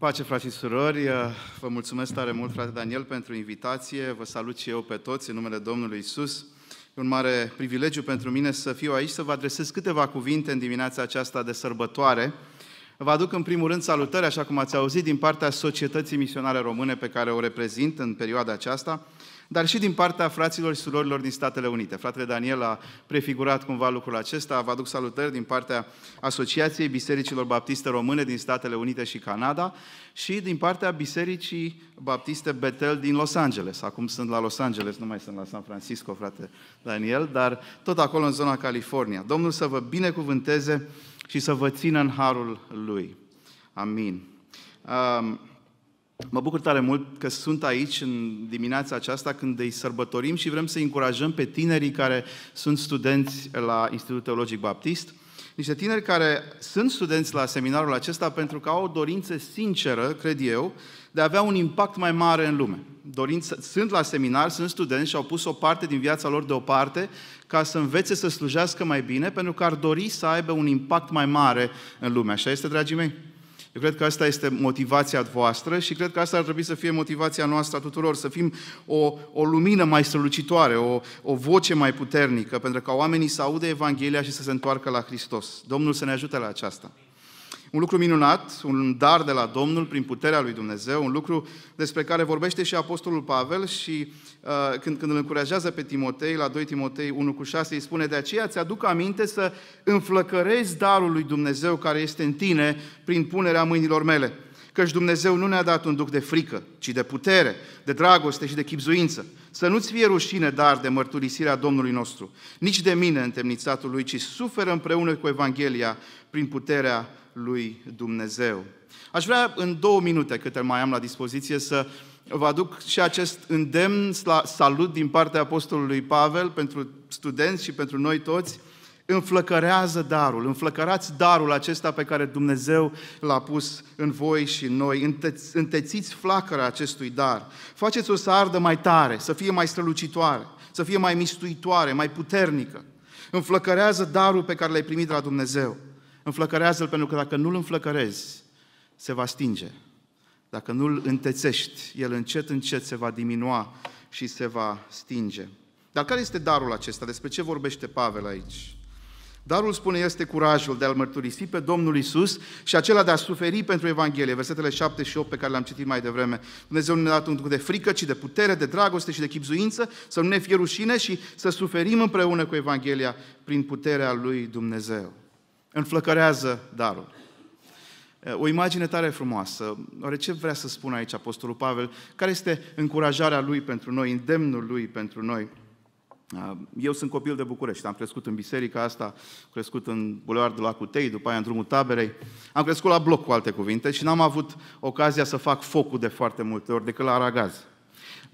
Pace, frații și surori, uh, vă mulțumesc tare mult, frate Daniel, pentru invitație. Vă salut și eu pe toți în numele Domnului Isus. E un mare privilegiu pentru mine să fiu aici, să vă adresez câteva cuvinte în dimineața aceasta de sărbătoare. Vă aduc în primul rând salutări, așa cum ați auzit, din partea Societății Misionare Române pe care o reprezint în perioada aceasta dar și din partea fraților și surorilor din Statele Unite. Fratele Daniel a prefigurat cumva lucrul acesta. Vă aduc salutări din partea Asociației Bisericilor Baptiste Române din Statele Unite și Canada și din partea Bisericii Baptiste Betel din Los Angeles. Acum sunt la Los Angeles, nu mai sunt la San Francisco, frate Daniel, dar tot acolo în zona California. Domnul să vă binecuvânteze și să vă țină în harul Lui. Amin. Um, Mă bucur tare mult că sunt aici în dimineața aceasta când îi sărbătorim și vrem să încurajăm pe tinerii care sunt studenți la Institutul Teologic Baptist, niște tineri care sunt studenți la seminarul acesta pentru că au o dorință sinceră, cred eu, de a avea un impact mai mare în lume. Dorință, sunt la seminar, sunt studenți și au pus o parte din viața lor deoparte ca să învețe să slujească mai bine, pentru că ar dori să aibă un impact mai mare în lume. Așa este, dragii mei? Eu cred că asta este motivația voastră și cred că asta ar trebui să fie motivația noastră a tuturor, să fim o, o lumină mai strălucitoare, o, o voce mai puternică, pentru ca oamenii să audă Evanghelia și să se întoarcă la Hristos. Domnul să ne ajute la aceasta. Un lucru minunat, un dar de la Domnul prin puterea lui Dumnezeu, un lucru despre care vorbește și Apostolul Pavel și uh, când, când îl încurajează pe Timotei, la 2 Timotei 1 cu 6, îi spune, de aceea ți-aduc aminte să înflăcărezi darul lui Dumnezeu care este în tine prin punerea mâinilor mele căci Dumnezeu nu ne-a dat un duc de frică, ci de putere, de dragoste și de chipzuință. Să nu-ți fie rușine, dar, de mărturisirea Domnului nostru, nici de mine întemnițatul lui, ci suferă împreună cu Evanghelia prin puterea lui Dumnezeu. Aș vrea în două minute câte mai am la dispoziție să vă aduc și acest îndemn, salut din partea Apostolului Pavel pentru studenți și pentru noi toți, înflăcărează darul, înflăcărați darul acesta pe care Dumnezeu l-a pus în voi și în noi, întețiți flacăra acestui dar, faceți-o să ardă mai tare, să fie mai strălucitoare, să fie mai mistuitoare, mai puternică. Înflăcărează darul pe care l-ai primit de la Dumnezeu. Înflăcărează-l pentru că dacă nu-l înflăcărezi, se va stinge. Dacă nu-l întețești, el încet, încet se va diminua și se va stinge. Dar care este darul acesta? Despre ce vorbește Pavel aici? Darul, spune, este curajul de a-L mărturisi pe Domnul Isus și acela de a suferi pentru Evanghelie, versetele 7 și 8 pe care le-am citit mai devreme. Dumnezeu ne-a dat un duc de frică, ci de putere, de dragoste și de chipzuință, să nu ne fie rușine și să suferim împreună cu Evanghelia prin puterea lui Dumnezeu. Înflăcărează darul. O imagine tare frumoasă. Oare ce vrea să spună aici Apostolul Pavel? Care este încurajarea lui pentru noi, îndemnul lui pentru noi? Uh, eu sunt copil de București, am crescut în biserica asta, am crescut în Bulevardul Acutei, după aia în drumul taberei. Am crescut la bloc, cu alte cuvinte, și n-am avut ocazia să fac focul de foarte multe ori, decât la aragaz.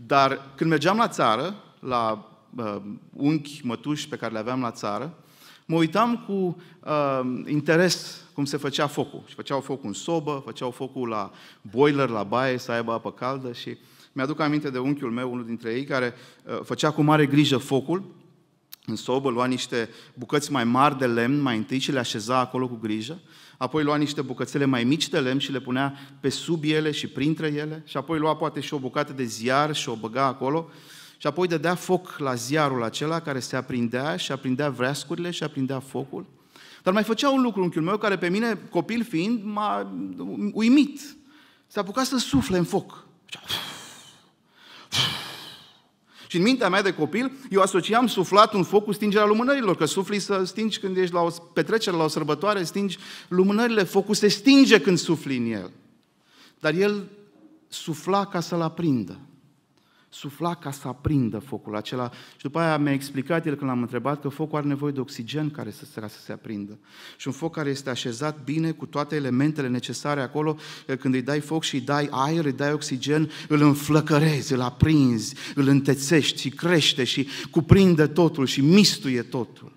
Dar când mergeam la țară, la uh, unchi, mătuși pe care le aveam la țară, mă uitam cu uh, interes cum se făcea focul. Și făceau focul în sobă, făceau focul la boiler, la baie, să aibă apă caldă și... Uh, mi-aduc aminte de unchiul meu, unul dintre ei, care uh, făcea cu mare grijă focul în sobă, lua niște bucăți mai mari de lemn mai întâi și le așeza acolo cu grijă, apoi lua niște bucățele mai mici de lemn și le punea pe sub ele și printre ele și apoi lua poate și o bucată de ziar și o băga acolo și apoi dădea foc la ziarul acela care se aprindea și aprindea vreascurile și aprindea focul. Dar mai făcea un lucru unchiul meu care pe mine, copil fiind, m-a uimit. Se apuca să sufle în foc. Făcea... Și în mintea mea de copil, eu asociam suflat un foc cu stingerea lumânărilor, că sufli să stingi când ești la o petrecere, la o sărbătoare, stingi lumânările, focul se stinge când sufli în el. Dar el sufla ca să-l aprindă sufla ca să aprindă focul acela. Și după aia mi-a explicat el când l-am întrebat că focul are nevoie de oxigen care să, ca să se aprindă. Și un foc care este așezat bine cu toate elementele necesare acolo, când îi dai foc și îi dai aer, îi dai oxigen, îl înflăcărezi, îl aprinzi, îl întețești și crește și cuprinde totul și mistuie totul.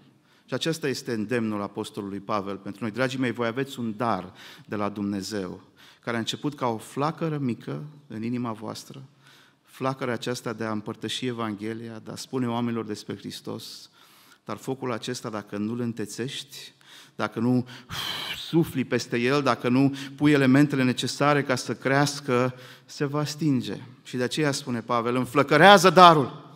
Și acesta este îndemnul Apostolului Pavel pentru noi. Dragii mei, voi aveți un dar de la Dumnezeu, care a început ca o flacără mică în inima voastră, flacăra aceasta de a împărtăși Evanghelia, de a spune oamenilor despre Hristos, dar focul acesta, dacă nu-l întețești, dacă nu sufli peste el, dacă nu pui elementele necesare ca să crească, se va stinge. Și de aceea spune Pavel, înflăcărează darul.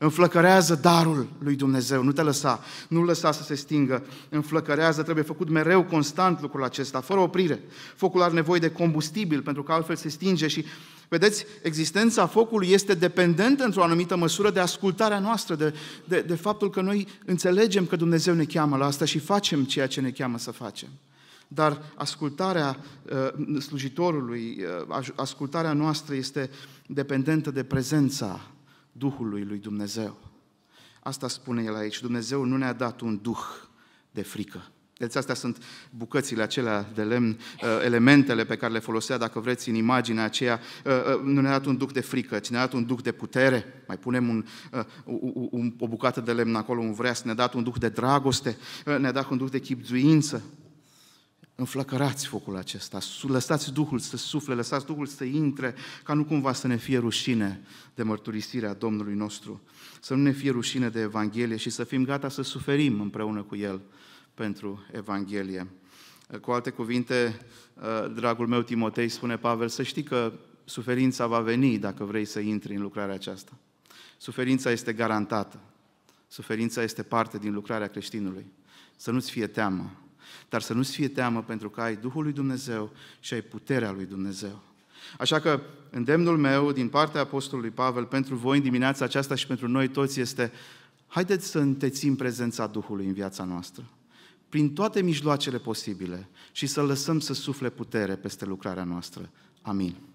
Înflăcărează darul lui Dumnezeu, nu te lăsa, nu lăsa să se stingă, înflăcărează, trebuie făcut mereu constant lucrul acesta, fără oprire. Focul are nevoie de combustibil, pentru că altfel se stinge și Vedeți, existența focului este dependentă într-o anumită măsură de ascultarea noastră, de, de, de faptul că noi înțelegem că Dumnezeu ne cheamă la asta și facem ceea ce ne cheamă să facem. Dar ascultarea uh, slujitorului, uh, ascultarea noastră este dependentă de prezența Duhului lui Dumnezeu. Asta spune el aici. Dumnezeu nu ne-a dat un duh de frică, deci astea sunt bucățile acelea de lemn, uh, elementele pe care le folosea, dacă vreți, în imaginea aceea. Uh, uh, nu ne-a dat un duc de frică, ci ne-a dat un duc de putere. Mai punem un, un, o bucată de lemn acolo, un vreas, ne-a dat un duc de dragoste, ne-a dat un duc de chipzuință. Înflăcărați focul acesta, lăsați Duhul să sufle, lăsați Duhul să intre, ca nu cumva să ne fie rușine de mărturisirea Domnului nostru, să nu ne fie rușine de Evanghelie și să fim gata să suferim împreună cu El pentru Evanghelie. Cu alte cuvinte, uh, dragul meu Timotei, spune Pavel, să știi că suferința va veni dacă vrei să intri în lucrarea aceasta. Suferința este garantată. Suferința este parte din lucrarea creștinului. Să nu-ți fie teamă, dar să nu-ți fie teamă pentru că ai Duhul lui Dumnezeu și ai puterea lui Dumnezeu. Așa că îndemnul meu din partea Apostolului Pavel pentru voi în dimineața aceasta și pentru noi toți este haideți să întețim prezența Duhului în viața noastră prin toate mijloacele posibile și să lăsăm să sufle putere peste lucrarea noastră. Amin.